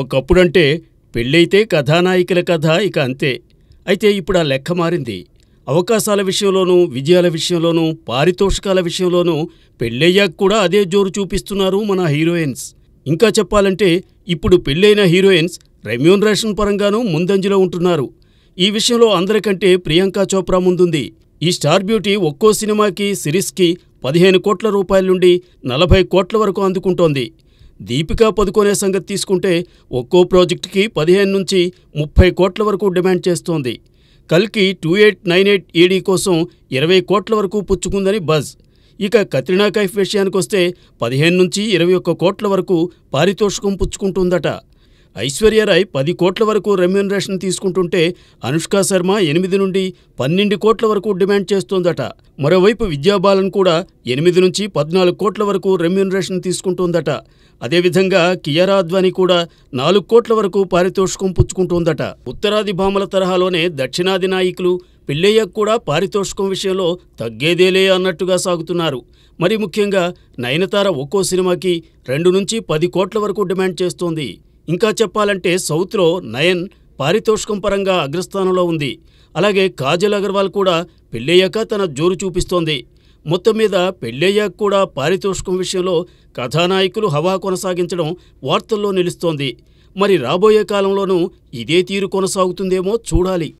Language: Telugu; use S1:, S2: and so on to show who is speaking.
S1: ఒకప్పుడంటే పెళ్ళైతే కథానాయికల కథ ఇక అంతే అయితే ఇప్పుడు ఆ లెక్క మారింది అవకాశాల విషయంలోనూ విజయాల విషయంలోనూ పారితోషికాల విషయంలోనూ పెళ్ళయ్యాక కూడా అదే జోరు చూపిస్తున్నారు మన హీరోయిన్స్ ఇంకా చెప్పాలంటే ఇప్పుడు పెళ్ళైన హీరోయిన్స్ రెమ్యూనరేషన్ పరంగానూ ముందంజలో ఉంటున్నారు ఈ విషయంలో అందరికంటే ప్రియాంక చోప్రా ముందుంది ఈ స్టార్ బ్యూటీ ఒక్కో సినిమాకి సిరీస్కి పదిహేను కోట్ల రూపాయల నుండి నలభై కోట్ల వరకు అందుకుంటోంది దీపికా పదుకొనే సంగతి తీసుకుంటే ఒక్కో ప్రాజెక్టుకి పదిహేను నుంచి ముప్పై కోట్ల వరకు డిమాండ్ చేస్తోంది కల్కి two eight nine eight ED e కోసం ఇరవై కోట్ల వరకు పుచ్చుకుందని బజ్ ఇక కత్రినా కైఫ్ విషయానికొస్తే పదిహేను నుంచి ఇరవై ఒక్క కోట్ల వరకు పారితోషికం పుచ్చుకుంటుందట ఐశ్వర్యరాయ్ పది కోట్ల వరకు రెమ్యూనరేషన్ తీసుకుంటుంటే అనుష్క శర్మ ఎనిమిది నుండి పన్నెండు కోట్ల వరకు డిమాండ్ చేస్తోందట మరోవైపు విద్యాబాలన్ కూడా ఎనిమిది నుంచి పద్నాలుగు కోట్ల వరకు రెమ్యూనరేషన్ తీసుకుంటోందట అదేవిధంగా కియారా అద్వానీ కూడా నాలుగు కోట్ల వరకు పారితోషికం పుచ్చుకుంటోందట ఉత్తరాది భామల తరహాలోనే దక్షిణాది నాయకులు పిల్లయ్యకు కూడా పారితోషికం విషయంలో తగ్గేదేలే అన్నట్టుగా సాగుతున్నారు మరి ముఖ్యంగా నయనతార ఒక్కో సినిమాకి రెండు నుంచి పది కోట్ల వరకు డిమాండ్ చేస్తోంది ఇంకా చెప్పాలంటే సౌత్లో నయన్ పారితోషికం పరంగా అగ్రస్థానంలో ఉంది అలాగే కాజల్ అగర్వాల్ కూడా పెళ్ళయ్యాక తన జోరు చూపిస్తోంది మొత్తం మీద పెళ్ళయ్యాక కూడా పారితోషికం విషయంలో కథానాయకులు హవా కొనసాగించడం వార్తల్లో నిలుస్తోంది మరి రాబోయే కాలంలోనూ ఇదే తీరు కొనసాగుతుందేమో చూడాలి